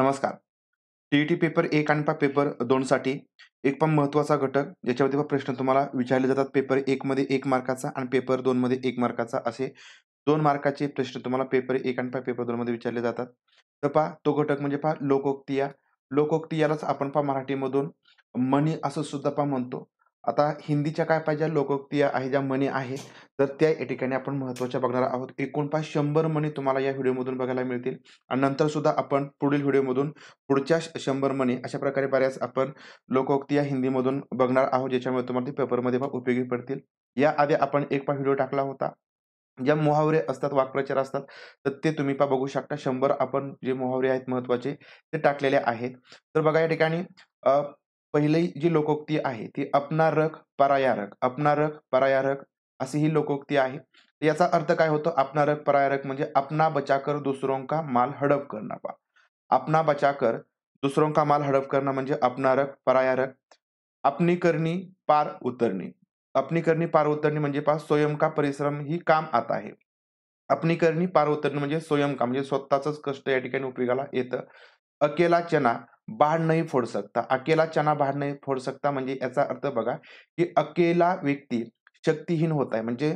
नमस्कार T paper एक आणि पा पेपर दोन साठी एक पण महत्त्वाचा घटक ज्याच्यावरती पण प्रश्न तुम्हाला विचारले जातात पेपर मध्ये एक मार्काचा आणि पेपर दोनमध्ये एक मार्काचा असे दोन मार्काचे प्रश्न तुम्हाला पेपर एक आणि पा पेपर दोनमध्ये विचारले जातात तर पहा तो घटक म्हणजे पहा लोकोक्तिया या लोकोक्ती यालाच आपण पहा मराठीमधून मनी असं सुद्धा पहा म्हणतो आता हिंदीच्या काय पाहिजे लोकोक्ती आहे ज्या म्हणी आहेत तर त्या या ठिकाणी आपण महत्वाच्या बघणार आहोत एकूण पाच शंभर म्हणी तुम्हाला या व्हिडिओमधून बघायला मिळतील आणि नंतर सुद्धा आपण पुढील व्हिडिओमधून पुढच्या शंभर म्हणी अशा प्रकारे बऱ्याच आपण लोकोक्ती हिंदीमधून बघणार आहोत ज्याच्यामुळे तुम्हाला ते पेपरमध्ये पण उपयोगी पडतील याआधी आपण एक पा व्हिडिओ टाकला होता ज्या मुहावरे असतात वाक्प्रचार असतात तर ते तुम्ही पा बघू शकता शंभर आपण जे मोहावरे आहेत महत्त्वाचे ते टाकलेले आहेत तर बघा या ठिकाणी पहिली जी लोकोक्ती आहे ती अपनारक परायारक अपनारक परायारक अशी ही लोकोक्ती आहे याचा अर्थ काय होतो अपनारक परायारक म्हणजे अपना बचाकर दुसरों का माल हडप करणं पा अपना बचाकर दुसरों का माल हडप करणं म्हणजे अपनारक परायारक अपनी करणी पार उतरणी अपनी करणी पार उतरणी म्हणजे पा स्वयं का परिश्रम ही काम आता आहे अपनी करणी पार उतरणी म्हणजे स्वयं का म्हणजे स्वतःच कष्ट या ठिकाणी उपयोगाला येतं अकेला चना बाढ़ नाही फोड सकता अकेला चना बाढ़ नाही फोड सकता म्हणजे याचा अर्थ बघा की अकेला व्यक्ती शक्तीहीन होत आहे म्हणजे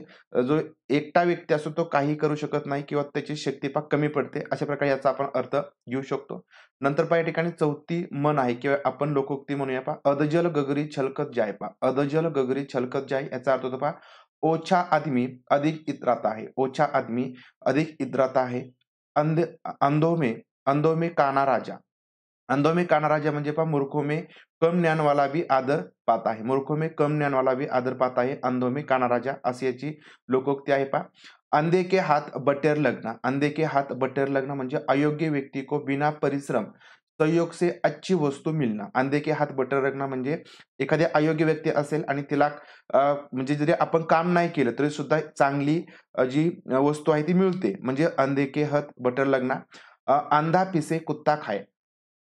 जो एकटा व्यक्ती असतो तो काही करू शकत नाही किंवा त्याची पाक कमी पडते अशा प्रकारे याचा आपण अर्थ घेऊ शकतो नंतर पहा या ठिकाणी चौथी मन आहे किंवा आपण लोकोक्ती म्हणूया पहा अदजल गगरी छलकत जाय पहा अदजल गगरी छलकत जाय याचा अर्थ होतो पहा ओछा आदमी अधिक इतराता आहे ओछा आदमी अधिक इतरात आहे अंध अंधोमे अंधोमे काना राजा अंधो कानाराजा म्हणजे पहा मूर्खो में कम ज्ञानवाला भी आदर पात आहे मूर्खो में कम ज्ञानवाला भी आदर पात आहे अंधो कानाराजा काना अशी याची लोकोक्ती आहे पहा अंधे के हात बटेर लगना अंधे के हात बटेर लगना म्हणजे अयोग्य व्यक्ती को बिना परिश्रम संयोग से अच्छी वस्तू मिलना अंधे के हात बटर लग्न म्हणजे एखादी अयोग्य व्यक्ती असेल आणि तिला म्हणजे जरी आपण काम नाही केलं तरी सुद्धा चांगली जी वस्तू आहे ती मिळते म्हणजे अंधे के हात बटर लगना अंधा पिसे कुत्ता खाय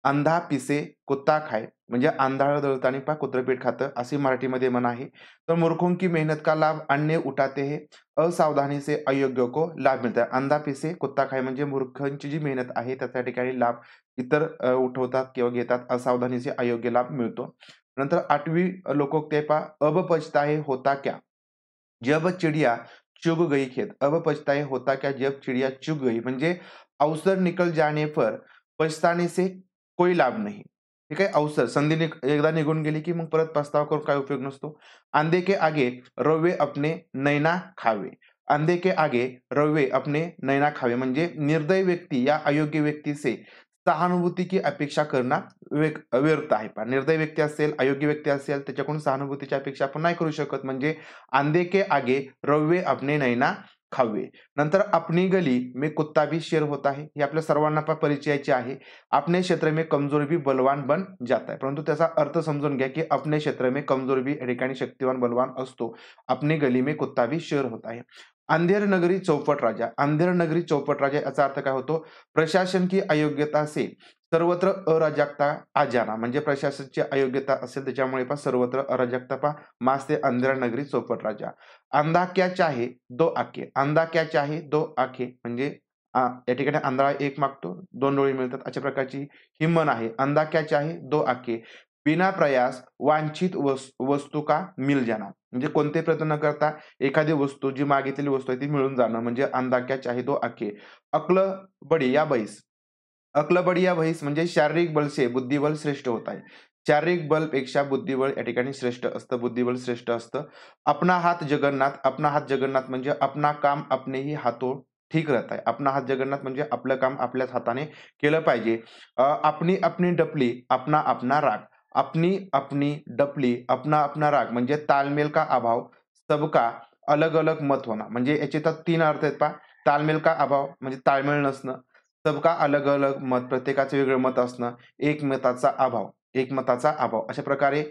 अंधा पिसे कुत्ता खाय म्हणजे अंधाळ दळतानी पा कुत्रपीठ खातं असे मराठीमध्ये म्हण आहे तर मूर्खों की मेहनत का लाभ अन्य उठाते हे असावधानी से अयोग्य को लाभ मिळतात अंधा पिसे कुत्ता खाय म्हणजे मूर्खांची जी मेहनत आहे त्याच्या ठिकाणी लाभ इतर उठवतात किंवा घेतात से अयोग्य लाभ मिळतो नंतर आठवी लोकोक्ते पा अब होता क्या जब चिडिया चुग गई खेत अब होता क्या जब चिड़िया चुग गई म्हणजे अवसर निकल जाने पर पछताने से कोई लाभ नाही ठीक आहे अवसर संधी एकदा निघून गेली की मग परत प्रस्तावा करून काय उपयोग नसतो आंधे के आगे रवे अपने नैना खावे अंधे के आगे रवे अपने नैना खावे म्हणजे निर्दय व्यक्ती या अयोग्य व्यक्तीचे सहानुभूती की अपेक्षा करणं व्यक् व्यर्थ आहे पण निर्दय व्यक्ती असेल अयोग्य व्यक्ती असेल त्याच्याकडून सहानुभूतीची अपेक्षा आपण नाही करू शकत म्हणजे आंधे के आगे रव्य अपने नैना खावे नंतर अपनी गली में कुत्ता भी शेर होता है ही आपल्या सर्वांना परिचयाची आहे अपने क्षेत्र में कमजोर भी बलवान बन जाता है परंतु त्याचा अर्थ समजून घ्या की अपने क्षेत्र में कमजोर भी ठिकाणी शक्तिवान बलवान असतो अपनी गली में कुत्ता भी शेर होता है अंधेर नगरी चौपट राजा अंधेर नगरी चौपट राजा याचा अर्थ काय होतो प्रशासन की अयोग्यता से सर्वत्र अराजकता आजाना म्हणजे प्रशासनाची अयोग्यता असेल त्याच्यामुळे पहा सर्वत्र अराजकता पा मास्ते अंधेर नगरी चौपट राजा अंधा क्या चाहे दो आखे अंधा क्या चाहे दो आखे म्हणजे या ठिकाणी आंधळा एक मागतो दोन डोळे मिळतात अशा प्रकारची हिमन आहे अंधा क्या चाहे दो आखे बिना प्रयास वांछित वस्तू का मिल जाणार म्हणजे कोणते प्रयत्न न करता एखादी वस्तू जी मागितलेली वस्तू आहे ती मिळून जाणं म्हणजे अंधा क्या चाहे दो आखे अकल बडी या बैस अक्लबडी या बहीस म्हणजे शारीरिक बलसे बुद्धिबल श्रेष्ठ होत आहे शारीरिक बलपेक्षा बुद्धिबळ या ठिकाणी श्रेष्ठ असतं बुद्धिबळ श्रेष्ठ असतं अपना हात जगन्नाथ अपना हात जगन्नाथ म्हणजे अपना काम आपणेही ही हातो ठीक राहत आहे आपला हात जगन्नाथ म्हणजे आपलं काम आपल्याच हाताने केलं पाहिजे आपणी आपणी डपली आपणा आपणा राग आपणी आपणी डपली आपणा आपणा राग म्हणजे तालमेल का अभाव सबका अलग अलग मत होणं म्हणजे याचे तर तीन अर्थ आहेत पा तालमेल का अभाव म्हणजे ताळमेळ नसणं सबका अलग अलग मत प्रत्येकाचं वेगळं मत असणं एकमताचा अभाव एकमताचा अभाव अशा प्रकारे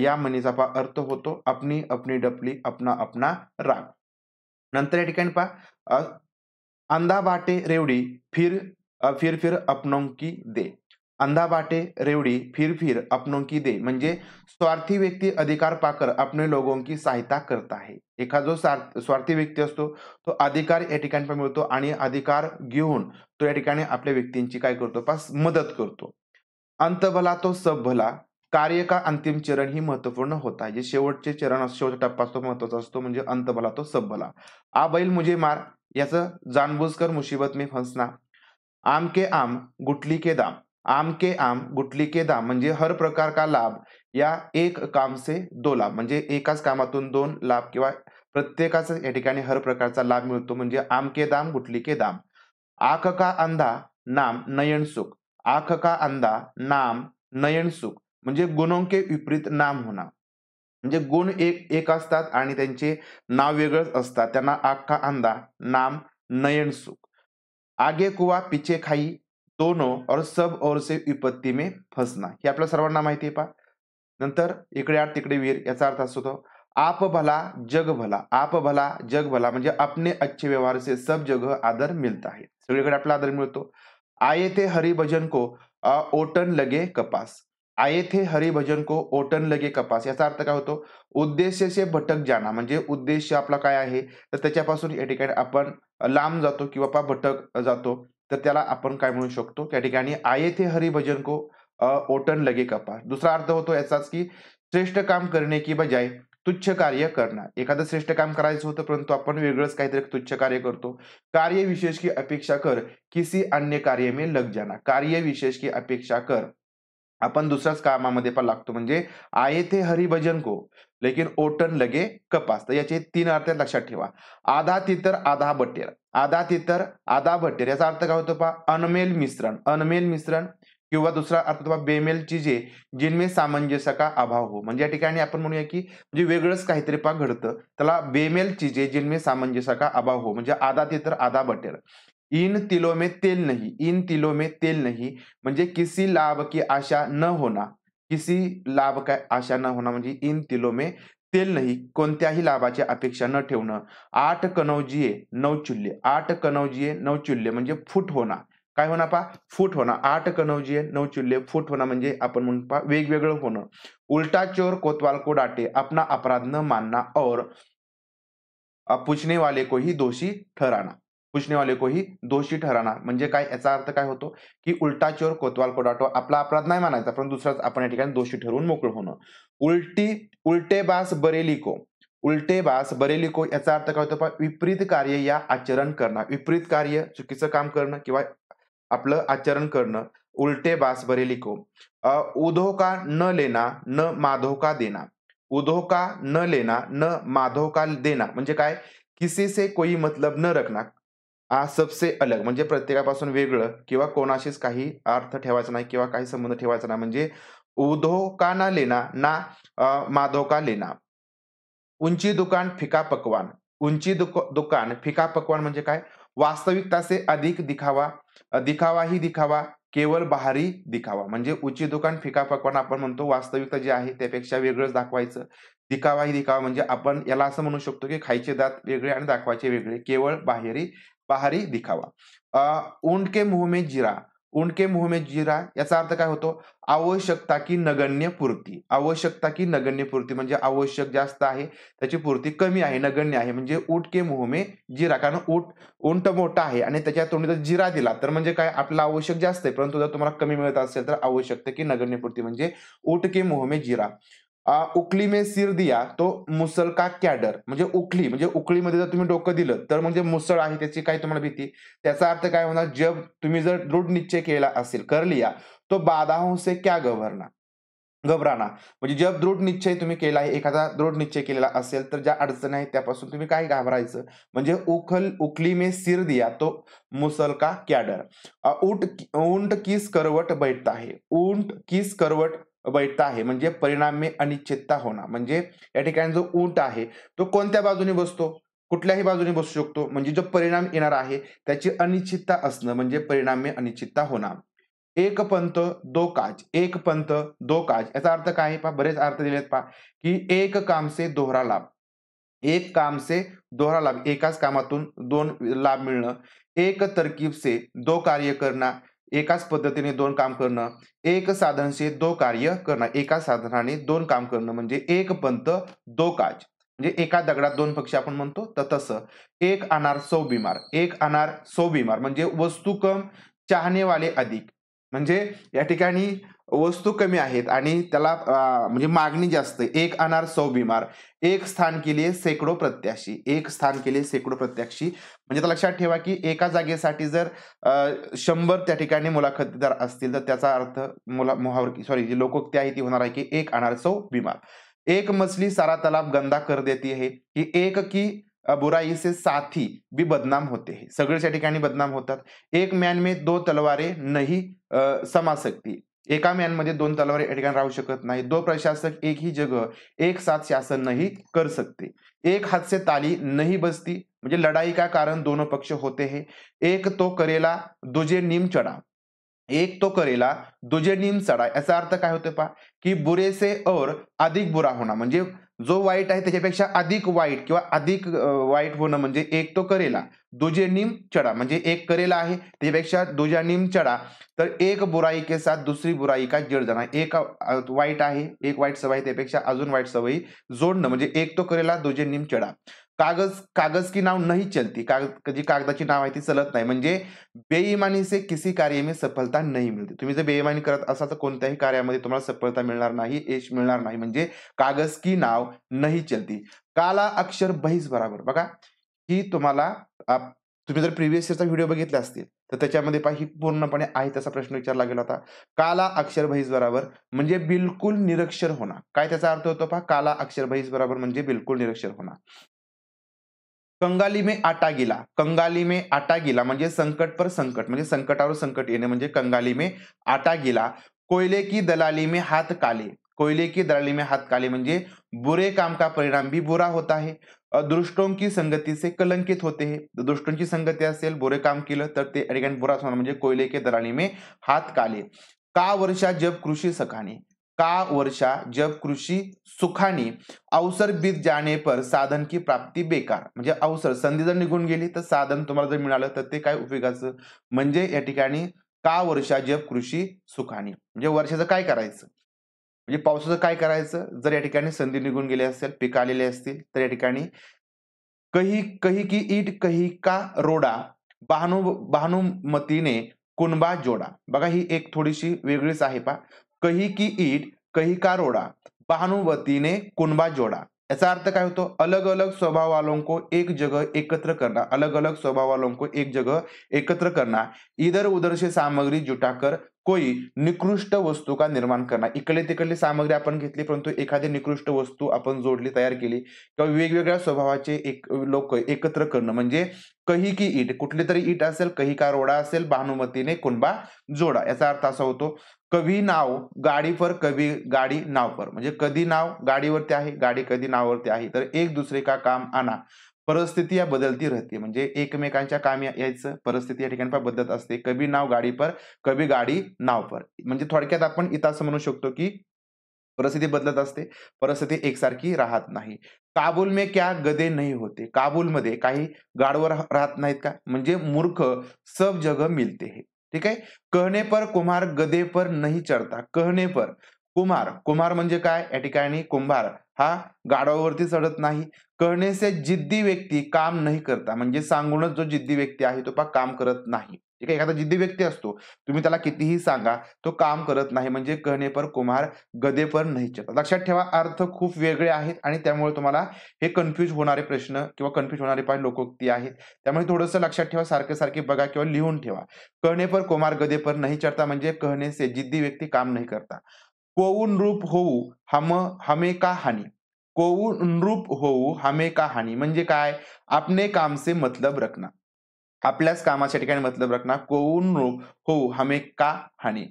या म्हणीचा अर्थ होतो अपनी अपनी डपली अपना अपना राग नंतर या ठिकाणी पहा अंधा बाटे रेवडी फिर फिर फिर अपनोंकी दे अंधा बाटे रेवडी फिर फिर अपनोंकी दे म्हणजे स्वार्थी व्यक्ती अधिकार पाकर अपने लोगोंकी सहायता करता आहे एखा जो स्वार्थी व्यक्ती असतो तो अधिकार या ठिकाणी मिळतो आणि अधिकार घेऊन तो या ठिकाणी आपल्या व्यक्तींची काय करतो पास मदत करतो अंत भला तो सब भला कार्य का अंतिम चरण ही महत्वपूर्ण होता जे शेवटचे चरण शेवटचा टप्पा असतो महत्वाचा असतो म्हणजे अंत भला तो सब भला आ बैल मुझे मार याचं जाणबूज कर मुशिबत मी फसना आम के आम गुटली के दाम आम के आम गुटली के दाम म्हणजे हर प्रकार का लाभ या एक काम से दो लाभ म्हणजे एकाच कामातून दोन लाभ किंवा प्रत्येकाचा या ठिकाणी हर प्रकारचा लाभ मिळतो म्हणजे आम के दाम गुटली के दाम आक का अंधा नाम नयन सुख आख का अंदा नाम नयन सुख म्हणजे गुणोंके विपरीत नाम होणार म्हणजे गुण एक एक असतात आणि त्यांचे नाव वेगळंच असतात त्यांना आखा का अंधा नाम नयन सुख आगे कुवा पिचे खाई दोनो और सब और से विपत्ती मे फसना हे आपल्या सर्वांना माहिती आहे पा नंतर इकडे आठ तिकडे वीर याचा अर्थ असतो तो आप भला जग भला आप भला जग भला म्हणजे आपले अच्छे व्यवहार से सब जग आदर मिळत आहे सगळीकडे आपला आदर मिळतो आए थे हरिभजन को ओटन लगे कपास आए थे हरिभजन को ओटन लगे कपास याचा अर्थ काय होतो उद्देश से भटक जाना म्हणजे उद्देश आपला काय आहे तर त्याच्यापासून या ठिकाणी आपण लांब जातो किंवा पा भटक जातो तर त्याला आपण काय म्हणू शकतो त्या ठिकाणी आये थे हरिभजन को ओटन लगे कपास दुसरा अर्थ होतो याचाच की श्रेष्ठ काम करणे की बजाय तुच्छ कार्य करणार एखादं श्रेष्ठ काम करायचं होतं परंतु आपण वेगळंच काहीतरी तुच्छ कार्य करतो कार्य विशेष की अपेक्षा कर किसी अन्य कार्य मे लग जाना कार्य विशेष की अपेक्षा कर आपण दुसऱ्याच कामामध्ये पण लागतो म्हणजे आये ते हरिभजन को लेकिन ओटन लगे कपास तर याचे तीन अर्थ लक्षात ठेवा आधा तितर आधा बटेर आधा तितर आधा बटेर याचा अर्थ काय होतो पा अनमेल मिश्रण अनमेल मिश्रण किंवा दुसरा अर्थात बेमेलची जे जिनमे सामंजस्य का अभाव हो म्हणजे या ठिकाणी आपण म्हणूया की म्हणजे वेगळंच काहीतरी पा घडतं त्याला बेमेल चिजे जिनमे सामंजस्य का अभाव हो म्हणजे आधा ते तर आधा बटेल इन तिलो में तेल नाही इन तिलो में तेल नाही म्हणजे किसी लाभ की आशा न होना किसी लाभ काय आशा न होना म्हणजे इन तिलो में तेल नाही कोणत्याही लाभाची अपेक्षा न ठेवणं आठ कनौजिये नऊ चुल्ले आठ कनौजिये नऊ चुल्ले म्हणजे फूट होणार काय होणार पहा फूट होणार आठ कनौजी नऊ चुल्ले फूट होणार म्हणजे आपण म्हणून पा वेगवेगळं होणं उलटा चोर कोतवाल को डाटे आपला अपराध न मानना और पुछने वाले को ही दोषी ठराना पुछने वाले को ही दोषी ठराना म्हणजे काय याचा अर्थ काय होतो की उलटा चोर कोतवाल डाटो आपला अपराध नाही मानायचा पण दुसराच आपण या ठिकाणी दोषी ठरवून मोकळ होणं उलटी उलटे बास बरेली को उलटे बास बरेली याचा अर्थ काय होतो विपरीत कार्य या आचरण करणं विपरीत कार्य चुकीचं काम करणं किंवा आपलं आचरण करणं उलटे बास लिखो उधो का न लेना न माधोका का देना उधो का न लेना न माधोका देना म्हणजे काय किसी से कोई मतलब न रखना आ सबसे अलग म्हणजे प्रत्येकापासून वेगळं किंवा कोणाशीच काही अर्थ ठेवायचा नाही किंवा काही संबंध ठेवायचा नाही म्हणजे उधो का ना लेना ना माधोका लेना उंची दुकान फिका पकवान उंची दुकान फिका पकवान म्हणजे काय वास्तविकता से अधिक दिखावा दिखावा ही दिखावा केवळ बाहरी दिखावा म्हणजे उची दुकान फिका पकवान आपण म्हणतो वास्तविकता जी आहे त्यापेक्षा वेगळंच दाखवायचं दिखावा ही दिखावा म्हणजे आपण याला असं म्हणू शकतो की खायचे दात वेगळे आणि दाखवायचे वेगळे केवळ बाहेरी बहारी दिखावा ऊंट के मुंह जिरा उंडके मुंह में जिरा याचा अर्थ काय होतो आवश्यकता की नगण्य पूर्ती आवश्यकता की नगण्य पूर्ती म्हणजे आवश्यक जास्त आहे त्याची पूर्ती कमी आहे नगण्य आहे म्हणजे ऊट के मुंह जिरा कारण उट उंट मोठा आहे आणि त्याच्या तोंडी जर जिरा दिला तर म्हणजे काय आपला आवश्यक जास्त आहे परंतु जर तुम्हाला कमी मिळत असेल तर आवश्यकता की नगण्य पूर्ती म्हणजे उटके के मुंह जिरा उकली मे सिर दिया तो मुसल का कॅडर म्हणजे उकली म्हणजे उकळीमध्ये जर तुम्ही डोकं दिलं तर म्हणजे मुसळ आहे त्याची काय तुम्हाला भीती त्याचा अर्थ काय होणार जब तुम्ही जर दृढ निश्चय केला असेल कर लिया तो बाधाओं से क्या गवरना घबराना म्हणजे जब दृढ निश्चय तुम्ही केला आहे एखादा दृढ निश्चय केलेला असेल तर ज्या अडचणी आहेत त्यापासून तुम्ही काय घाबरायचं म्हणजे उखल उखली मे सिर दिया तो मुसल का कॅडर उंट उंट किस करवट बैठता है उंट किस करवट बैठता आहे म्हणजे परिणामी अनिश्चितता होणार म्हणजे या ठिकाणी जो ऊंट आहे तो कोणत्या बाजूने बसतो कुठल्याही बाजूने बसू शकतो म्हणजे जो परिणाम येणार आहे त्याची अनिश्चितता असणं म्हणजे परिणामी अनिश्चितता होणार एक पंथ दो काज एक पंथ दो काज याचा अर्थ काय पहा बरेच अर्थ दिलेत पहा की एक काम से दोहरा लाभ एक काम से दोहरा लाभ एकाच कामातून दोन लाभ मिळणं एक तरकीब से दो कार्य करणं एकाच पद्धतीने दोन काम करणं एक साधनशी दो कार्य करणं एका साधनाने दोन काम करणं म्हणजे एक पंत दो काज म्हणजे एका दगडात दोन पक्षी आपण म्हणतो तर तसं एक अनार सौ बिमार एक अनार सौ बिमार म्हणजे वस्तू कम चाहनेवाले अधिक म्हणजे या ठिकाणी वस्तू कमी आहेत आणि त्याला म्हणजे मागणी जास्त एक अनार सौ बिमार एक स्थान केली सेकडो प्रत्याशी एक स्थान लिए सेकडो प्रत्याशी म्हणजे तर लक्षात ठेवा की एका जागेसाठी जर शंभर त्या ठिकाणी मुलाखतदार असतील तर त्याचा अर्थ मुला मुहावर सॉरी जी लोकोक्ती आहे ती होणार आहे की एक अनार सौ बिमार एक मछली सारा तलाब गंदा कर देती आहे की एक की बुराई से साथी भी बदनाम होते हैं या ठिकाणी बदनाम होतात एक मॅन में दो तलवारे नाही समा सकती एका मॅनमध्ये दोन तलवार या ठिकाणी राहू शकत नाही दो प्रशासक एक ही जग एक साथ शासन नाही कर सकते एक हात से ताली नाही बसती म्हणजे लढाई का कारण दोन पक्ष होते हे एक तो करेला दुजे नीम चढा एक तो करेला दुजे नीम चढा याचा अर्थ काय होतो पा की बुरेसे और अधिक बुरा होणार म्हणजे जो वाईट आहे त्याच्यापेक्षा अधिक वाईट किंवा अधिक वाईट होणं म्हणजे एक तो करेला दुजे निम चढा म्हणजे एक करेला आहे त्याच्यापेक्षा दुजा निम चढा तर एक बुराई के साथ दुसरी बुराई का जड जाणार एक वाईट आहे एक वाईट सवय त्यापेक्षा अजून वाईट सवयी जोडणं म्हणजे एक तो करेला दुजे निम चढा कागज कागज की नाव नाही चलती कागज जी कागदाची नाव आहे ती चलत नाही म्हणजे बेईमानी से किसी कार्य में सफलता नाही मिळते तुम्ही जर बेईमानी करत असाल तर कोणत्याही कार्यामध्ये तुम्हाला सफलता मिळणार नाही यश मिळणार नाही म्हणजे कागज की नाव नाही चलती काला अक्षर बहिस बराबर बघा ही तुम्हाला तुम्ही जर प्रिव्हियस इयरचा व्हिडिओ बघितला असतील तर त्याच्यामध्ये पहा ही पूर्णपणे आहे त्याचा प्रश्न विचारला गेला होता काला अक्षर बहिस बराबर म्हणजे बिलकुल निरक्षर होणार काय त्याचा अर्थ होतो पहा काला अक्षर बहिस बराबर म्हणजे बिलकुल निरक्षर होणार कंगाली में आटा गेला कंगाली में आटा गेला म्हणजे संकट पर संकट म्हणजे संकटावर संकट येणे म्हणजे कंगाली में आटा गिला कोयले की दलाली में हाथ काले कोयले की दलाली में हाथ काले म्हणजे बुरे काम का परिणाम भी बुरा होता है दुष्टों की संगती से कलंकित होते हे दृष्टोंची संगती असेल बुरे काम केलं तर ते ठिकाणी बुरा म्हणजे कोयले के दलाली में हात काले का वर्षा जब कृषी सखाने का वर्षा जब कृषी सुखानी अवसर बीत जाणे पर साधन की प्राप्ती बेकार म्हणजे अवसर संधी जर निघून गेली तर साधन तुम्हाला जर मिळालं तर ते काय उपयोगाचं म्हणजे या ठिकाणी का वर्षा जब कृषी सुखानी म्हणजे वर्षाचं काय करायचं म्हणजे पावसाचं काय करायचं जर या ठिकाणी संधी निघून गेली असेल पीक आलेले असतील तर या ठिकाणी कही कही की ईट कही का रोडा बहानु बहानुमतीने कुणबा जोडा बघा ही एक थोडीशी वेगळीच आहे पा कही की ईट कही का रोड़ा ने कुंबा जोड़ा ऐसा अर्थ का होतो अलग अलग स्वभाव वालों को एक जगह एकत्र करना अलग अलग स्वभाव वालों को एक जगह एकत्र करना इधर उधर से सामग्री जुटाकर कोई निकृष्ट वस्तू का निर्माण करणार इकडे तिकडली सामग्री आपण घेतली परंतु एखादी निकृष्ट वस्तू आपण जोडली तयार केली किंवा वेगवेगळ्या स्वभावाचे एक लोक एकत्र करणं म्हणजे कही की ईट कुठली तरी ईट असेल कही का रोडा असेल भानुमतीने कुणबा जोडा याचा अर्थ असा होतो कवी नाव गाडी पर कवी गाडी नाव पर म्हणजे कधी नाव गाडीवरती आहे गाडी कधी नावावरती आहे तर एक दुसरे का काम आणा परिस्थिती या बदलती राहते म्हणजे एकमेकांच्या काम यायचं परिस्थिती या ठिकाणी बदलत असते कभी नाव गाडी पर कभी गाडी नाव पर म्हणजे थोडक्यात आपण इथं असं म्हणू शकतो की परिस्थिती बदलत असते परिस्थिती एकसारखी राहत नाही काबूल मे क्या गदे नाही होते काबूलमध्ये काही गाडवर राहत नाहीत का म्हणजे मूर्ख सब जग मिलते हे ठीक आहे कहने पर कुमार गदे पर नाही चढता कहने पर कुमार कुमार म्हणजे काय या ठिकाणी कुंभार हा गाडावरती चढत नाही से जिद्दी व्यक्ती काम नाही करता म्हणजे सांगूनच जो जिद्दी व्यक्ती आहे तो पा काम करत नाही ठीक आहे एखादा जिद्दी व्यक्ती असतो तुम्ही त्याला कितीही सांगा तो काम करत नाही म्हणजे कहणे पर कुमार गदे पर नाही चढता लक्षात ठेवा अर्थ खूप वेगळे आहेत आणि त्यामुळे तुम्हाला हे कन्फ्यूज होणारे प्रश्न किंवा कन्फ्यूज होणारे पाय लोकोक्ती आहेत त्यामुळे थोडंसं लक्षात ठेवा सारखे सारखे बघा किंवा लिहून ठेवा कहणे पर कुमार गदे पर नाही चढता म्हणजे कहणे से जिद्दी व्यक्ती काम नाही करता कोऊन रूप होऊ हम हमे का हानी कोऊन रूप होऊ हमे का हानी म्हणजे काय आपने काम से मतलब रखना आपल्याच कामाच्या ठिकाणी मतलब रखना कोऊन रूप होऊ हमे का हानी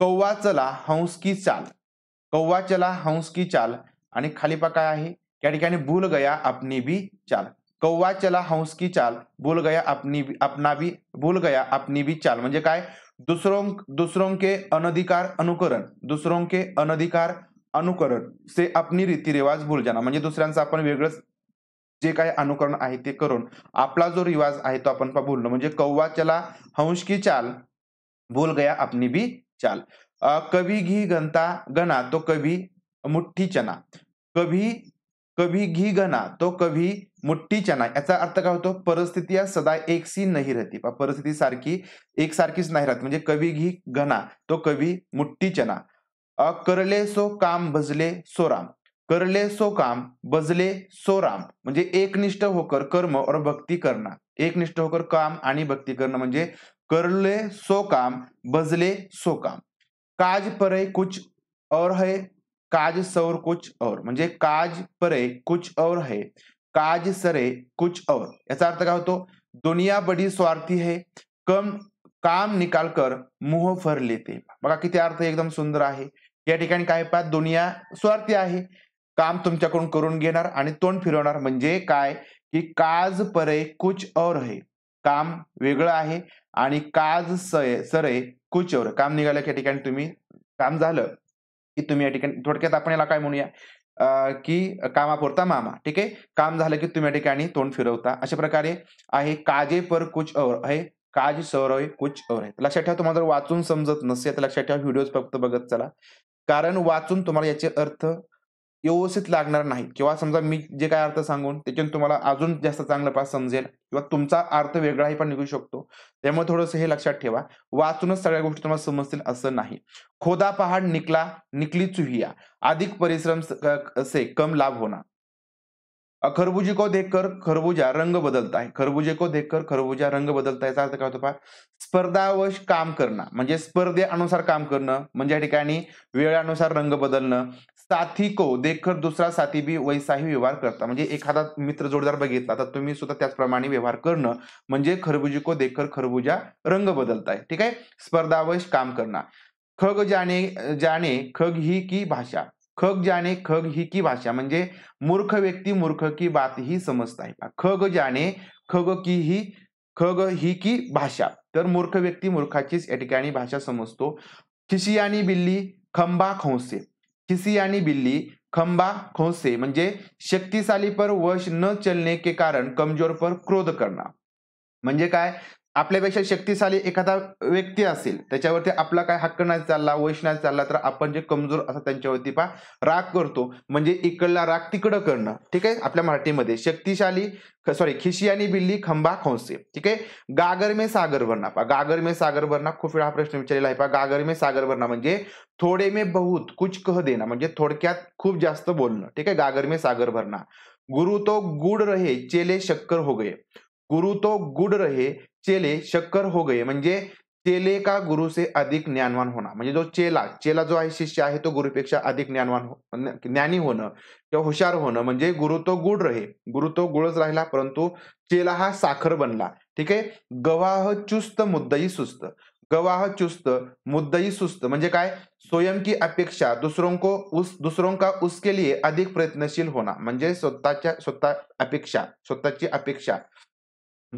कौवा चला हंस की चाल कौवा चला हंस की चाल आणि खाली काय आहे या ठिकाणी भूल गया अपनी भी चाल कौवा चला हंस की चाल भूल गया अपनी भी अपना भी भूल गया अपनी भी चाल म्हणजे काय दूसरों दूसरों के अनधिकार अनुकरण दूसरों के अनधिकार अनुकरण से अपनी रीति रिवाज भूल जाना म्हणजे दुसऱ्यांचं आपण वेगळंच जे काय अनुकरण आहे ते करून आपला जो रिवाज आहे तो आपण भूलणं म्हणजे कौवा चला हंस की चाल भूल गया अपनी भी चाल कवी घी गणता गना तो कवी मुठ्ठी चना कभी कभी घी घना तो कभी मुठ्ठी चना याचा अर्थ काय होतो परिस्थिती सदा एक सी नाही राहते परिस्थिती सारखी एक सारखीच नाही राहत म्हणजे कवी घी घना तो कवी मुठ्ठी चना करले सो काम भजले सोराम करले सो काम बजले सोराम म्हणजे एकनिष्ठ होकर कर्म और भक्ती करना एकनिष्ठ होकर काम आणि भक्ती करणं म्हणजे करले सो काम बजले सो काम काज परे कुछ और है काज सौर कुछ और म्हणजे काज परे कुछ और है काज सरे कुछ और याचा अर्थ काय होतो दुनिया बडी स्वार्थी है कम काम निकाल कर मोह फर लेते बघा किती अर्थ एकदम सुंदर आहे या ठिकाणी काय पाहत दुनिया स्वार्थी आहे काम तुमच्याकडून करून घेणार आणि तोंड फिरवणार म्हणजे काय की काज परे कुछ और है काम वेगळं आहे आणि काज सरे कुछ और काम निघालं या ठिकाणी तुम्ही काम झालं की तुम्ही या ठिकाणी थोडक्यात आपण याला काय म्हणूया की कामापुरता मामा ठीक आहे काम झालं की तुम्ही या ठिकाणी तोंड फिरवता अशा प्रकारे आहे काजे पर कुछ और आहे काज सौरव कुछ और आहे लक्षात ठेवा तुम्हाला जर वाचून समजत नसेल तर लक्षात ठेवा व्हिडिओ फक्त बघत चला कारण वाचून तुम्हाला याचे अर्थ व्यवस्थित लागणार नाही किंवा समजा मी जे काय अर्थ सांगून त्याच्यातून तुम्हाला अजून जास्त चांगलं पास समजेल किंवा तुमचा अर्थ वेगळाही पण निघू शकतो त्यामुळे थोडंसं हे लक्षात ठेवा वाचूनच सगळ्या गोष्टी तुम्हाला समजतील असं नाही खोदा पहाड निकला निकली चुहिया अधिक परिश्रम से कम लाभ होणार खरबुजी को देखकर खरबुजा रंग बदलता है खरबुजे को देखकर खरबुजा रंग बदलता याचा अर्थ काय होतो पहा स्पर्धावश काम करणं म्हणजे अनुसार काम करणं म्हणजे या ठिकाणी वेळानुसार रंग बदलणं साथी को देखकर दुसरा साथी बी वैसाही व्यवहार करता म्हणजे एखादा मित्र जोडदार बघितला तर तुम्ही सुद्धा त्याचप्रमाणे व्यवहार करणं म्हणजे खरबुजी को देखकर खरबुजा रंग बदलताय ठीक आहे स्पर्धावश काम करणार खग जाणे जाणे खग ही की भाषा खग जाणे खग ही की भाषा म्हणजे मूर्ख व्यक्ती मूर्ख की बात ही समजत आहे खग जाणे खग की ही खग ही की भाषा तर मूर्ख व्यक्ती मूर्खाचीच या ठिकाणी भाषा समजतो खिशी आणि बिल्ली खंबा खौसे खिसी आणि बिल्ली खंबा खोसे म्हणजे शक्तिशाली पर वश न चलने के कारण कमजोर पर क्रोध करना म्हणजे काय आपल्यापेक्षा शक्तिशाली एखादा व्यक्ती असेल त्याच्यावरती आपला काय हक्क नाही चालला वैश नाही चालला तर आपण जे कमजोर असा त्यांच्यावरती पा राग करतो म्हणजे इकडला राग तिकडं करणं ठीक आहे आपल्या मराठीमध्ये शक्तिशाली सॉरी खिशी आणि बिल्ली खंबा खोंसे ठीक आहे गागर सागर भरणा पा गागर सागर भरणा खूप वेळा प्रश्न विचारलेला आहे पा गागर सागर भरणा म्हणजे थोडे मे बहुत कुछ कह देना म्हणजे थोडक्यात खूप जास्त बोलणं ठीक आहे गागर सागर भरणा गुरु तो गुड रहे चेले शक्कर हो गए गुरु तो गुड रहे चेले शक्कर हो गए म्हणजे चेले का गुरु से अधिक ज्ञानवान होना म्हणजे जो चेला चेला जो आहे शिष्य आहे तो गुरुपेक्षा अधिक ज्ञानवान हो ज्ञानी होणं किंवा हुशार होणं म्हणजे गुरु तो गुड रहे गुरु तो गुळच राहिला परंतु चेला हा साखर बनला ठीक आहे गवाह चुस्त मुद्दई सुस्त गवाह चुस्त मुद्दई सुस्त म्हणजे काय स्वयं की अपेक्षा दुसरों को उस दुसरों का उसके लिए अधिक प्रयत्नशील होना म्हणजे स्वतःच्या स्वतः अपेक्षा स्वतःची अपेक्षा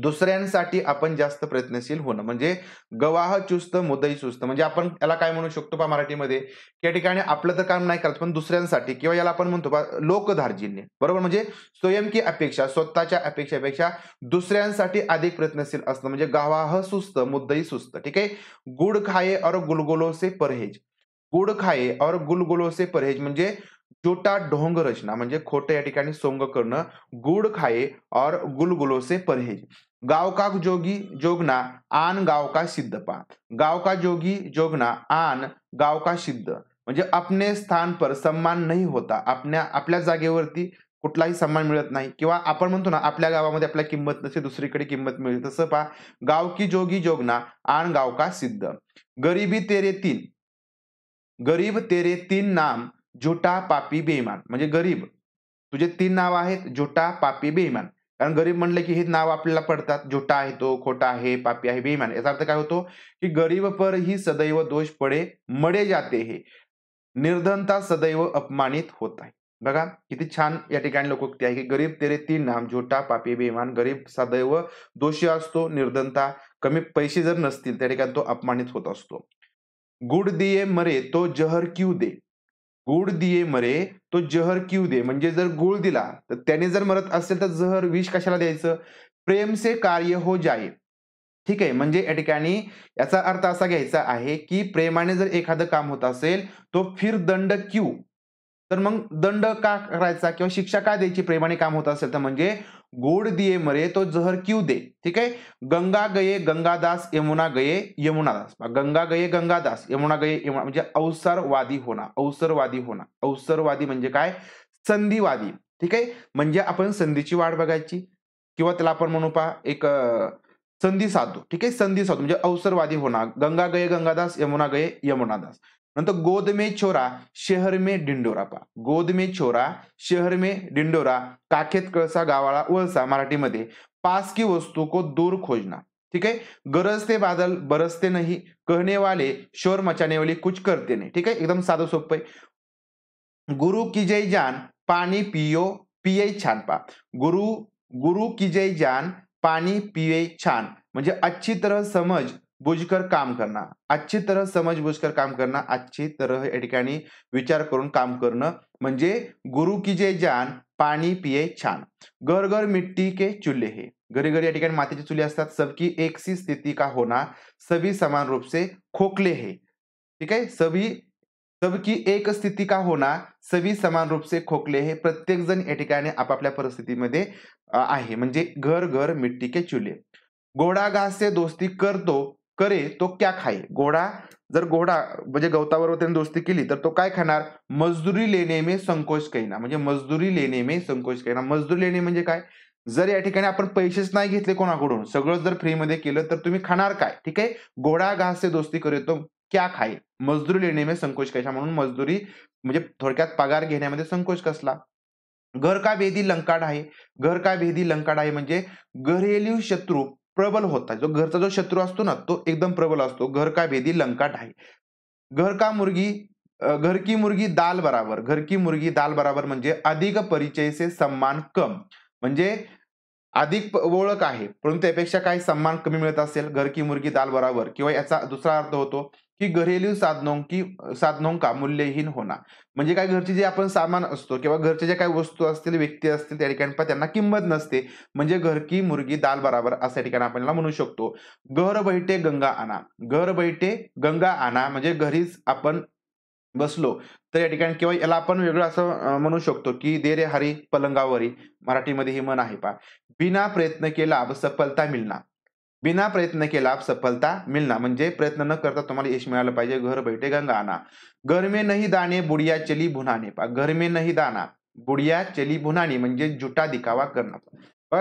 दुसऱ्यांसाठी आपण जास्त प्रयत्नशील होणं म्हणजे गवाह चुस्त मुदई सुस्त म्हणजे आपण याला काय म्हणू शकतो पा मराठीमध्ये या ठिकाणी आपलं तर काम नाही करत पण दुसऱ्यांसाठी किंवा याला आपण म्हणतो पा लोकधार्जिन्य बरोबर म्हणजे की अपेक्षा स्वतःच्या अपेक्षेपेक्षा दुसऱ्यांसाठी अधिक प्रयत्नशील असणं म्हणजे गवाह सुस्त मुद्दई सुस्त ठीक आहे गुड खाये और गुलगुलो से परहेज गुड खाये और गुलगुलो से परहेज म्हणजे छोटा ढोंग रचना म्हणजे खोटं या ठिकाणी सोंग करणं गुड खाये और गुलगुलो से परहेज गाव का जोगी जोगना आन गाव का सिद्धपा गाव का जोगी जोगना आन गाव का सिद्ध म्हणजे अपने स्थान पर सम्मान नाही होता आपल्या आपल्या जागेवरती कुठलाही सन्मान मिळत नाही किंवा आपण म्हणतो ना आपल्या गावामध्ये आपल्या किंमत नसे दुसरीकडे किंमत मिळते तसं पहा गाव की जोगी जोगना आण गाव का सिद्ध गरीबी तेरे तीन गरीब तेरे तीन नाम झुटा पापी बेईमान म्हणजे गरीब तुझे तीन नाव आहेत झुटा पापी बेईमान कारण गरीब म्हणलं की हे नाव आपल्याला पडतात जोटा आहे तो खोटा आहे पापी आहे बेईमान याचा अर्थ काय होतो की गरीब पर ही सदैव दोष पडे मडे जाते हे निर्धनता सदैव अपमानित होत आहे बघा किती छान या ठिकाणी लोकोक्ती आहे की गरीब तेरे तीन नाम झोटा पापी बेमान गरीब सदैव दोषी असतो निर्धनता कमी पैसे जर नसतील त्या ठिकाणी तो अपमानित होत असतो गुड दिये मरे तो जहर क्यू दे गुळ दिये मरे तो जहर क्यू दे म्हणजे जर गुळ दिला तर त्याने जर मरत असेल तर जहर विष कशाला द्यायचं प्रेम से कार्य हो जाय ठीक आहे म्हणजे या ठिकाणी याचा अर्थ असा घ्यायचा आहे की प्रेमाने जर एखादं काम होत असेल तो फिर दंड क्यू तर मग दंड का करायचा किंवा शिक्षा का द्यायची प्रेमाने काम होत असेल तर म्हणजे गोड दिये मरे तो जहर क्यू दे ठीक आहे गंगा गये गंगादास यमुना गये यमुनादास गंगा गये गंगादास यमुना गये यमुना म्हणजे अवसरवादी होणार अवसरवादी होणार अवसरवादी म्हणजे काय संधीवादी ठीक आहे म्हणजे आपण संधीची वाट बघायची किंवा त्याला आपण म्हणू पा एक संधी साधू ठीक आहे संधी साधू म्हणजे अवसरवादी होणार गंगा गये गंगादास यमुना गये यमुनादास नंतर गोदमे छोरा शहर में डिंडोरा पा गोदमे छोरा शहर में डिंडोरा काखेत कळसा गावाळा वळसा मराठीमध्ये पास की वस्तू को दूर खोजना ठीक आहे गरजते बादल बरसते नाही वाले शोर मचाने मचानेवाली कुछ करते नाही ठीक आहे एकदम साधं सोपं आहे गुरु की जय जान पाणी पियो पिये छान पा गुरु गुरु की जय जान पाणी पिये छान म्हणजे अच्छी तरह समज बुझकर काम करना अच्छी तरह समझ बुझकर काम करना अच्छी तरह या ठिकाणी विचार करून काम करणं म्हणजे गुरु की जे जान पाणी पिये छान घर घर मिट्टी के चुल्हे हे घरी घरी या ठिकाणी मातीचे चुले असतात सबकी एक सी स्थिती का होना सभी समान रूप से खोकले हे ठीक आहे सभी सबकी एक स्थिती का होना सवी समान रूप से खोकले हे प्रत्येक जण या ठिकाणी आपापल्या परिस्थितीमध्ये आहे म्हणजे घर घर मिट्टी के चुले गोडा घास से दोस्ती करतो करे तो क्या खाई घोडा जर घोडा म्हणजे गवताबरोबर त्याने दोस्ती केली तर तो काय खाणार मजदुरी लेणे मे संकोच कैना म्हणजे मजदुरी लेणे मे संकोच कैना मजदुरी लेणे म्हणजे काय जर या ठिकाणी आपण पैसेच नाही घेतले कोणाकडून सगळं जर फ्रीमध्ये केलं तर तुम्ही खाणार काय ठीक आहे घोडा से दोस्ती करे तो क्या खाई मजदुरी लेणे मे संकोच कशा म्हणून मजदुरी म्हणजे थोडक्यात पगार घेण्यामध्ये संकोच कसला घर का भेदी लंकाड आहे घर का भेदी लंकाड आहे म्हणजे घरेलू शत्रू प्रबल होता जो घरचा जो शत्रू असतो ना तो एकदम प्रबल असतो घर का भेदी लंकाट आहे घर का मुर्गी घर की मुर्गी दाल बराबर घर की मुर्गी दाल बराबर म्हणजे अधिक परिचयचे सम्मान कम म्हणजे अधिक ओळख आहे परंतु त्यापेक्षा काही सन्मान कमी मिळत असेल घर की मुर्गी दाल बराबर किंवा याचा दुसरा अर्थ होतो की घरेलू साधनों की साधनों का मूल्यहीन होणार म्हणजे काय घरचे जे आपण सामान असतो किंवा घरचे जे काही वस्तू असतील व्यक्ती असतील त्या ठिकाणी पण त्यांना किंमत नसते म्हणजे घर की मुर्गी दाल बराबर असं ठिकाणी आपण म्हणू शकतो घर बैठे गंगा आना घर बैठे गंगा आना म्हणजे घरीच आपण बसलो तर या ठिकाणी किंवा याला आपण वेगळं असं म्हणू शकतो की देरे हरी पलंगावरी मराठीमध्ये हे मन आहे पा बिना प्रयत्न केला सफलता मिळणार बिना प्रयत्न केला सफलता मिळणार म्हणजे प्रयत्न न करता तुम्हाला यश मिळालं पाहिजे घर बैठे गंगा आणा घर नाही दाणे बुडिया चली भुनाने घर में नाही दाना बुडिया चली भुनाने म्हणजे जुटा दिखावा करणं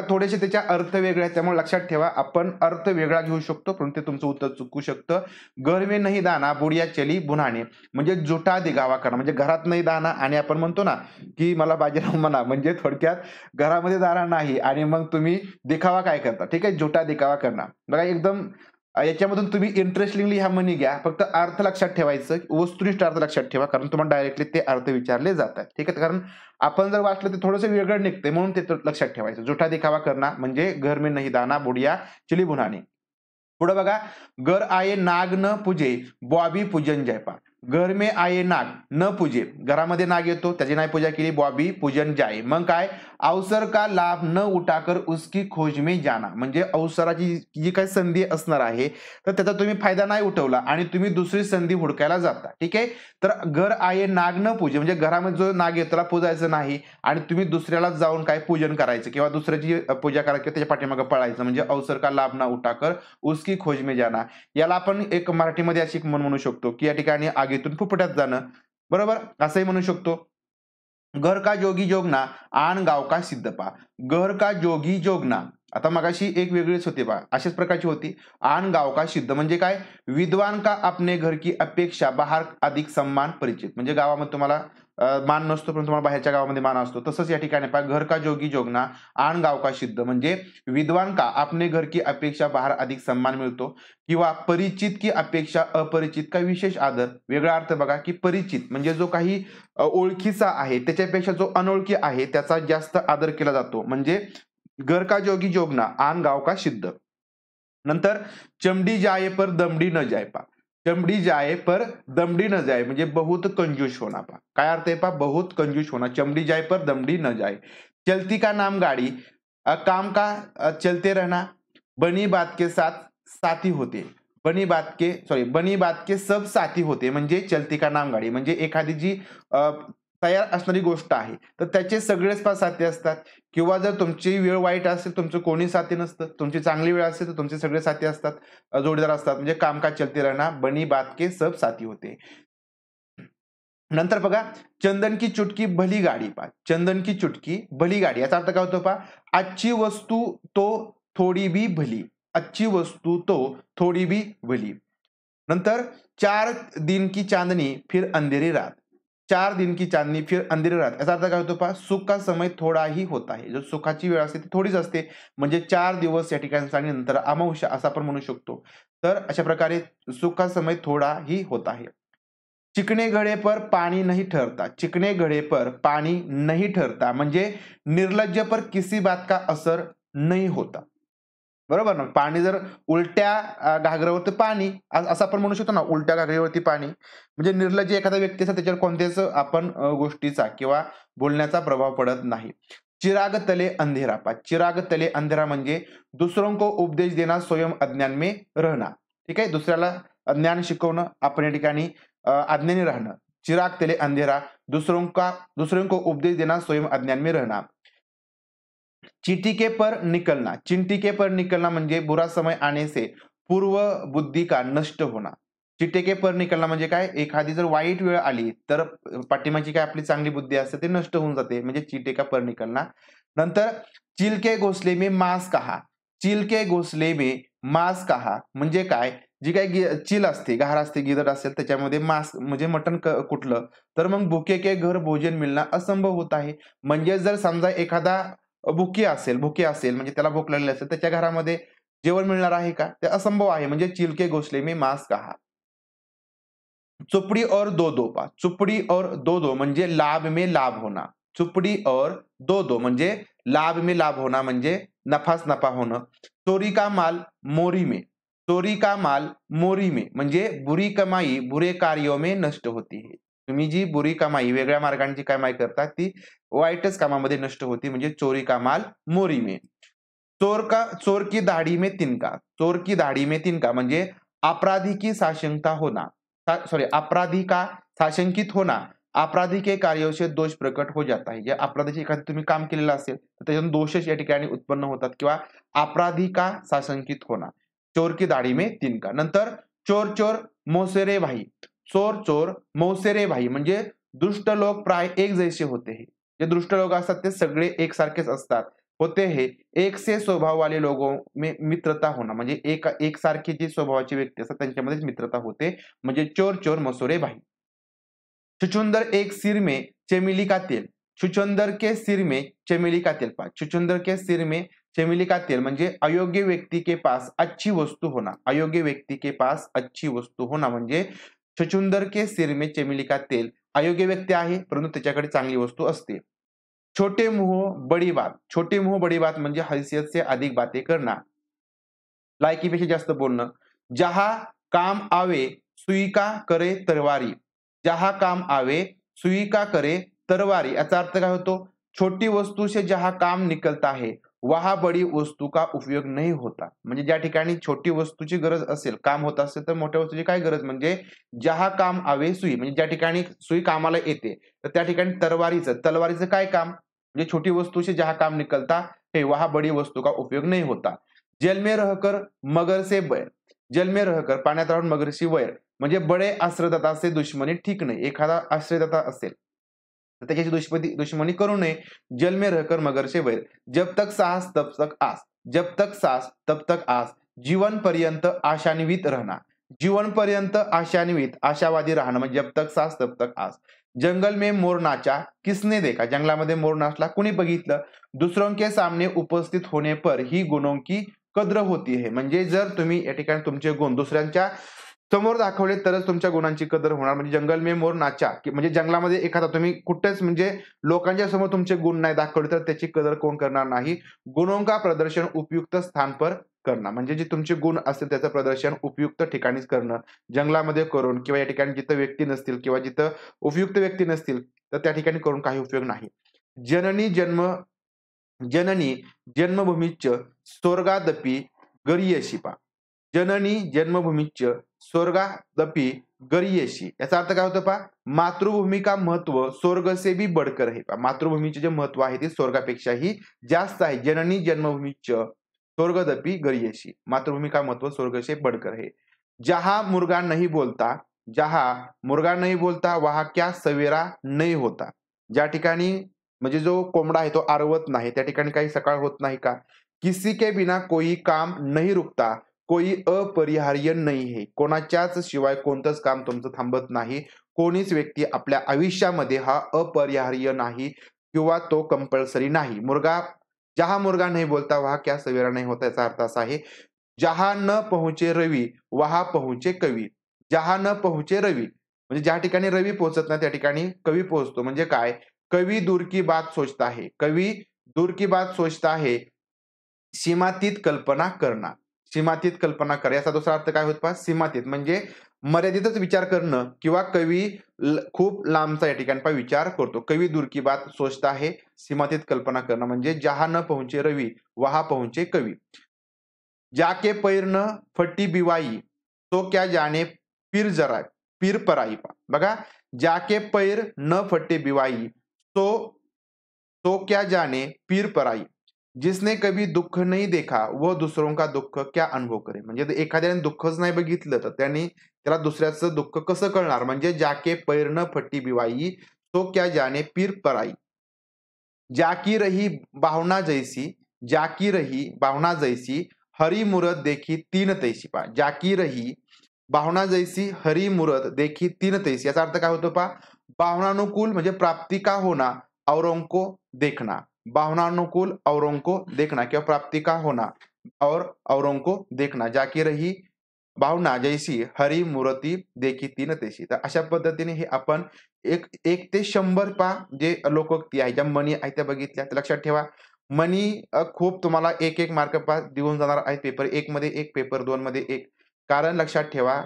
थोडेसे त्याच्या अर्थ वेगळे आहेत त्यामुळे लक्षात ठेवा आपण अर्थ वेगळा घेऊ शकतो पण ते तुमचं उत्तर चुकू शकतं गर्वे नाही दाना बुडिया चली बुन्हाणे म्हणजे जुटा दिखावा करणं म्हणजे घरात नाही दाना आणि आपण म्हणतो ना की मला बाजीराव म्हणा म्हणजे थोडक्यात घरामध्ये दारा नाही आणि मग तुम्ही देखावा काय करता ठीक आहे जुटा देखावा करणार बघा एकदम याच्यामधून तुम्ही इंटरेस्टिंगली ह्या म्हणी घ्या फक्त अर्थ लक्षात ठेवायचं वस्तुनिष्ठ अर्थ लक्षात ठेवा कारण तुम्हाला डायरेक्टली ते अर्थ विचारले जातात ठीक आहे कारण आपण जर वाचलं ते थोडंसं वेगळं निघते म्हणून ते लक्षात ठेवायचं जुठा दिखावा करणार म्हणजे घर में नाही दाना बुडिया चिली बुनाने पुढे बघा घर आये नाग न पूजे बॉबी पूजन जयपा घर मे आये नाग न पूजे घरामध्ये नाग येतो त्याची नाही पूजा केली बॉबी पूजन जाय मग काय अवसर का लाभ न उठाकर उसकी खोज में जाना म्हणजे अवसराची जी काही संधी असणार आहे तर त्याचा तुम्ही फायदा नाही उठवला आणि तुम्ही दुसरी संधी हुडकायला जाता ठीक आहे तर घर आहे नाग न पूजे म्हणजे घरामध्ये जो नाग आहे त्याला पूजायचं नाही आणि तुम्ही दुसऱ्याला जाऊन काय पूजन करायचं किंवा दुसऱ्याची पूजा करायची त्याच्या पाठीमागे पळायचं म्हणजे अवसर का लाभ न उठाकर उसकी खोज में जाना याला आपण एक मराठीमध्ये अशी म्हणू शकतो की या ठिकाणी आगीतून फुफट्यात जाणं बरोबर असंही म्हणू शकतो घर का जोगी जोगना आण गाव का सिद्धपा घर का जोगी जोगना आता मगाशी एक वेगळीच होती बा अशाच प्रकारची होती आण गाव का सिद्ध म्हणजे काय विद्वान का आपने घर की अपेक्षा बहार अधिक सम्मान परिचित म्हणजे गावामध्ये तुम्हाला मान नसतो पण तुम्हाला बाहेरच्या गावामध्ये मान असतो तसंच या ठिकाणी पहा घर का जोगी जोगना आण गाव का सिद्ध म्हणजे विद्वान का आपने घर की अपेक्षा बहार अधिक सन्मान मिळतो किंवा परिचित की अपेक्षा अपरिचित का विशेष आदर वेगळा अर्थ बघा की परिचित म्हणजे जो काही ओळखीचा आहे त्याच्यापेक्षा जो अनोळखी आहे त्याचा जास्त आदर केला जातो म्हणजे घर का जोगी जोगना आन गाव का सिद्ध नंतर चमडी जाय पर दमडी न जाय पा चमडी जाये पर दमडी न जाय म्हणजे बहुत कंजूश होणार पा काय अर्थ आहे पा बहुत कंजूश होना चमडी जाय पर दमडी न जाय चलती का नाम गाडी काम का चलते रहना बनी बात के साथ साथी होते बनी बात के सॉरी बनी बात के सब साथी होते म्हणजे चलती का नाम गाडी म्हणजे एखादी जी तयार असणारी गोष्ट आहे तर त्याचे सगळेच साथी असतात किंवा जर तुमची वेळ वाईट असेल तुमचं कोणी साथी नसतं तुमची चांगली वेळ असेल तर तुमचे सगळे साथी असतात जोडीदार असतात म्हणजे कामकाज चलते राहणार बनी के सब साथी होते नंतर बघा चंदन की चुटकी भली गाडी पा चंदन की चुटकी भली गाडी याचा अर्थ काय होतो पा आजची वस्तू तो थोडी बी भली आजची वस्तू तो थोडी बी भली नंतर चार दिन की चांदणी फिर अंधेरी रात चार दिन की चांदनी फिर अंधेरी रात याचा अर्थ काय होतो पहा सुख का समय थोडाही होत आहे जो सुखाची वेळ असते ती थोडीच असते म्हणजे चार दिवस या ठिकाणी नंतर अमावश्य असं आपण म्हणू शकतो तर अशा प्रकारे सुखा समय थोडाही होत आहे चिकणे घडे पर पाणी नाही ठरता चिकणे घडे पर पाणी नाही ठरता म्हणजे निर्लज्ज पर किसी बात का असर नाही होता बरोबर ना पाणी जर उलट्या घागरेवरती पाणी असं आपण म्हणू शकतो ना उलट्या घागरेवरती पाणी म्हणजे निर्लजी एखादा व्यक्ती असतात त्याच्यावर कोणत्याच आपण गोष्टीचा किंवा बोलण्याचा प्रभाव पडत नाही चिराग तले अंधेरा पा चिराग तले अंधेरा म्हणजे दुसरं को उपदेश देणार स्वयं अज्ञान मे रहना ठीक आहे दुसऱ्याला अज्ञान शिकवणं आपण या ठिकाणी अज्ञानी राहणं चिराग तले अंधेरा दुसरं का दुसऱ्यांको को उपदेश देणार स्वयं अज्ञान मे रहना चिटिके पर निकलना चिंटिके पर निकलना म्हणजे बुरा समय आने से पूर्व बुद्धी का नष्ट होना चिटेके पर निकलना म्हणजे काय एखादी जर वाईट वेळ आली तर पाठिंबाची काय आपली चांगली बुद्धी असते ते नष्ट होऊन जाते म्हणजे चिटेका पर निकलना नंतर चिलके घोसले मे मास कहा चिलके घोसले मे मास कहा म्हणजे काय जी काय चिल असते घार असते गिदर असेल त्याच्यामध्ये मास म्हणजे मटण कुठलं तर मग भुके के घर भोजन मिळणं असंभव होत आहे म्हणजे जर समजा एखादा भुकी असेल भुके असेल म्हणजे त्याला भूक लागलेली असेल त्याच्या घरामध्ये जेवण मिळणार आहे का ते असंभव आहे म्हणजे चिलके गोसले मी मास्क कहा चुपडी और दो दो पा चुपडी और दो दो म्हणजे लाभ में लाभ होना चुपडी और दो दो म्हणजे लाभ में लाभ होना म्हणजे नफाच नफा होणं चोरी का माल मोरी में चोरी का माल मोरी में म्हणजे बुरी कमाई बुरे कार्यों में नष्ट होती है तुम्ही जी बुरी कमाई वेगळ्या मार्गांची कमाई करता ती वाईटच कामामध्ये नष्ट होती म्हणजे चोरी का मोरी मे चोर का चोर की दाढी में तिनका चोर की दाढी में तिनका म्हणजे अपराधी की साशंकता होना सॉरी अपराधी का साशंकित होना अपराधी के दोष प्रकट हो जात आहे या अपराधीचे एखादं तुम्ही काम केलेलं असेल तर त्याच्यातून दोषच या ठिकाणी उत्पन्न होतात किंवा अपराधी का साशंकित होणार चोर की दाढी में तीन नंतर चोर चोर मोसेरे भाई चोर चोर मौसेरे भाई म्हणजे दुष्ट लोक प्राय एक जैसे होते हे जे दुष्ट लोक असतात ते सगळे एकसारखेच असतात होते हे एक एकसे स्वभाववाले लोगो में मित्रता होणं म्हणजे एक एकसारखे जे स्वभावाची व्यक्ती असतात त्यांच्यामध्येच मित्रता होते म्हणजे चोर चोर मसोरे भाई छुछुंदर एक सिरमे में चमेली का तेल के सिरमे में चमेली का तेल पास के सिरमे में चमेली का तेल म्हणजे अयोग्य व्यक्ती के पास अच्छी वस्तू होना अयोग्य व्यक्ती के पास अच्छी वस्तू होना म्हणजे छछुंदर के सिर में चमेली का तेल अयोग्य व्यक्ती आहे परंतु त्याच्याकडे चांगली वस्तू असते छोटे मुह बडी बात छोटे मुह बडी बात म्हणजे हैसियत से अधिक बाते करणार लायकीपेक्षा जास्त बोलणं जहा काम आवे सुईका करे तरवारी जहा काम आवे सुईका करे तरवारी याचा अर्थ काय होतो छोटी वस्तू से जहा काम निकलता है वहा बडी वस्तू का उपयोग नाही होता म्हणजे ज्या ठिकाणी छोटी वस्तूची गरज असेल काम होत असेल तर मोठ्या वस्तूची काय गरज म्हणजे जहा काम आवे सुई म्हणजे ज्या ठिकाणी सुई कामाला येते तर त्या ठिकाणी तरवारीचं तलवारीचं काय काम म्हणजे छोटी वस्तूशी जहा काम निकलता हे वहा बडी वस्तू का उपयोग नाही होता जलमे रहकर मगरसे बैर जलमे रहकर पाण्यात राहून मगरशी वैर म्हणजे बडे आश्रयदाता असे दुश्मनी ठीक नाही एखादा आश्रयदाता असेल त्याच्याशी दुश्मनी दुश्मनी करू नये जलमे रहकर मगर से वैर जब तक साहस तब तक आस जब तक सास तब तक आस जीवन पर्यंत आशान्वित राहणार पर्यंत आशान्वित आशावादी राहणं म्हणजे जब तक सास तब तक आस जंगल में मोर नाचा किसने देखा जंगलामध्ये मोर नाचला कुणी बघितलं दुसरों के सामने उपस्थित होने पर ही गुणोंकी कद्र होती है म्हणजे जर तुम्ही या ठिकाणी तुमचे गुण दुसऱ्यांच्या समोर दाखवले तरच तुमच्या गुणांची कदर होणार म्हणजे जंगल मे मोर नाचा म्हणजे जंगलामध्ये एखादा तुम्ही कुठेच म्हणजे लोकांच्या समोर तुमचे गुण नाही दाखवले तर त्याची कदर कोण करणार नाही गुणोंका प्रदर्शन उपयुक्त स्थान पर करणं म्हणजे जे तुमचे गुण असतील त्याचं प्रदर्शन उपयुक्त ठिकाणीच करणं जंगलामध्ये करून किंवा या ठिकाणी जिथं व्यक्ती नसतील किंवा जिथं उपयुक्त व्यक्ती नसतील तर त्या ठिकाणी करून काही उपयोग नाही जननी जन्म जननी जन्मभूमीच स्वर्गादपी गरियशिपा जननी जन्मभूमीच स्वर्गादपी गरियशी याचा अर्थ काय होतो पा मातृभूमी का महत्व स्वर्गसेबी बडकर हे पा मातृभूमीचे जे महत्व आहे ते स्वर्गापेक्षाही जास्त आहे जननी जन्मभूमीच स्वर्गदपी गरियशी मातृभूमी का महत्व स्वर्गसे बडकर हे जहा मुर्गा नाही बोलता जहा मुर्गा नाही बोलता वहा क्या सवेरा नाही होता ज्या ठिकाणी म्हणजे जो कोंबडा आहे तो आरवत नाही त्या ठिकाणी काही सकाळ होत नाही का किसी के बिना कोई काम नाही रुकता कोई अपरिहार्य नाही हे कोणाच्याच शिवाय कोणतंच काम तुमचं थांबत नाही कोणीच व्यक्ती आपल्या आयुष्यामध्ये हा अपरिहार्य नाही किंवा तो कंपल्सरी नाही मुर्गा जहा मुर्गा नाही बोलता वहा क्या सवेरा नाही होता याचा अर्थ असा आहे जहा न पोहोचे रवी वहा पोहोचे कवी जहा न पोहोचे रवी म्हणजे ज्या ठिकाणी रवी पोहोचत नाही त्या ठिकाणी कवी पोहोचतो म्हणजे काय कवी दूर की बात सोचता आहे कवी दूर की बात सोचता आहे सीमातीत कल्पना करणार सीमातीत कल्पना कर याचा दुसरा अर्थ काय होत सीमातीत म्हणजे मर्यादितच विचार करणं किंवा कवी खूप लांबचा या ठिकाणी विचार करतो कवी दूर की बात सोचता आहे सीमातीत कल्पना करणं म्हणजे जहा न पोहोचे रवी वहा पोहोचे कवी जाके न फटी बिवाई तो क्या जाने पीर जरा पीर पराई पा बघा जाके पैर न फटे बिवाई तो तो क्या जाने पीर पराई जिसने कभी दुःख नाही देखा व दुसरों का दुःख क्या अनुभव करे म्हणजे एखाद्याने दुःखच नाही बघितलं तर त्याने त्याला दुसऱ्याचं दुःख कसं कळणार म्हणजे जाके पैर न फटी बिवाई तो क्या जाने पीर पराई जाकी रही भावना जैसी जाकी रही भावना जैसी हरी मुरत देखी तीन तैसी पा जाकी रही भावना जैसी हरी मुरत देखी तीन तैसी याचा अर्थ काय होतो पा भावनानुकूल म्हणजे प्राप्ती का होना औरों देखना भावनानुकूल औरों को देखना किंवा प्राप्ति का होना और औरों को देखना जाकी रही भावना जैसी हरी मूर्ति देखी तीन तशी तर अशा पद्धतीने हे आपण एक एक ते शंभर पा जे लोकोक्ती आहे ज्या मनी आहे त्या बघितल्या लक्षात ठेवा मनी खूप तुम्हाला एक एक मार्क पास देऊन जाणार आहे पेपर एक मध्ये एक पेपर दोन मध्ये एक कारण लक्षात ठेवा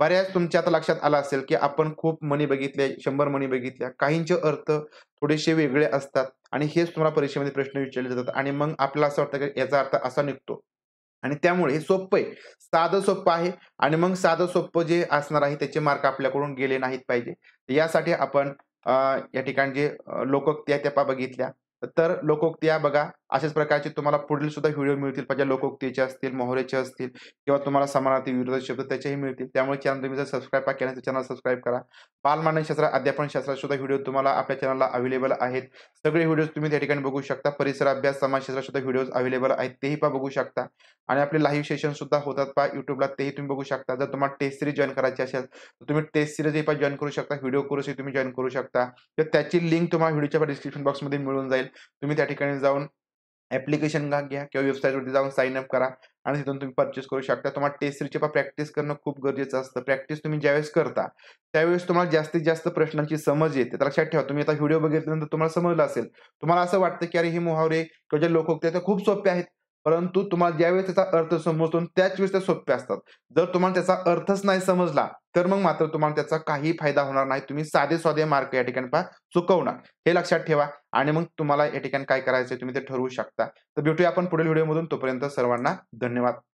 बऱ्याच तुमच्या आता लक्षात आला असेल की आपण खूप मणी बघितल्या शंभर मणी बघितल्या काहींचे अर्थ थोडेसे वेगळे असतात आणि हेच तुम्हाला परीक्षेमध्ये प्रश्न विचारले जातात आणि मग आपल्याला असं वाटतं की याचा अर्थ असा निघतो आणि त्यामुळे हे सोपं आहे साधं सोप्पं आहे आणि मग साधं सोपं जे असणार आहे त्याचे मार्क आपल्याकडून गेले नाहीत पाहिजे यासाठी आपण या ठिकाणी जे लोकोक्त्या त्या बघितल्या तर लोकोक्त्या बघा अशाच प्रकारचे तुम्हाला पुढील सुद्धा व्हिडिओ मिळतील पाहिजे लोकोक्तीचे असतील मोहरेचे असतील किंवा तुम्हाला समानार्थी विरोध शब्द त्याचेही मिळतील त्यामुळे चॅनल तुम्ही जर सबस्क्राईब केला तर चॅनल सबस्क्राईब करा बालमानशास्त्र अध्यापन सुद्धा व्हिडिओ तुम्हाला आपल्या चॅनलला अवेलेबल आहेत सगळे व्हिडिओज तुम्ही त्या ठिकाणी बघू शकता परिसर अभ्यास समाजशास्त्रात सुद्धा व्हिडिओज अवेलेबल आहेत तेही पा बघू शकता आणि आपले लाईव्ह सेशन सुद्धा होतात पहा युट्यूबला तेही तुम्ही बघू शकता जर तुम्हाला टेस्ट सिरीज जॉईन करायची असेल तर तुम्ही टेस्ट सिरीजही पण जॉईन करू शकता व्हिडिओ कोर्सही तुम्ही जॉईन करू शकता तर त्याची लिंक तुम्हाला व्हिडिओच्या डिस्क्रिप्शन बॉक्समध्ये मिळून जाईल तुम्ही त्या ठिकाणी जाऊन ऍप्लिकेशन ॲप्लिकेशन घ्या किंवा वेबसाईटवरती जाऊन साईन अप करा आणि तिथून तुम्ही परचेस करू शकता तुम्हाला टेस्ट सिरीजची पण प्रॅक्टिस करणं खूप गरजेचं असतं प्रॅक्टिस तुम्ही ज्यावेळेस करता त्यावेळेस तुम्हाला जास्तीत जास्त प्रश्नांची समज येते तर लक्षात ठेवा तुम्ही आता व्हिडिओ बघितल्यानंतर तुम्हाला समजलं असेल तुम्हाला असं वाटतं की अरे हे मुहावरे किंवा जे लोक होते ते खूप सोपे आहेत परंतु तुम्हाला ज्यावेळेस त्याचा अर्थ समजतो त्याच वेळेस त्या सोप्या असतात जर तुम्हाला त्याचा अर्थच नाही समजला तर मग मात्र तुम्हाला त्याचा काही फायदा होणार नाही तुम्ही साधे साधे मार्क या ठिकाणी पहा चुकवणार हे लक्षात ठेवा आणि मग तुम्हाला या ठिकाणी काय करायचं तुम्ही ते ठरवू शकता तर भेटूया आपण पुढील व्हिडिओमधून तोपर्यंत सर्वांना धन्यवाद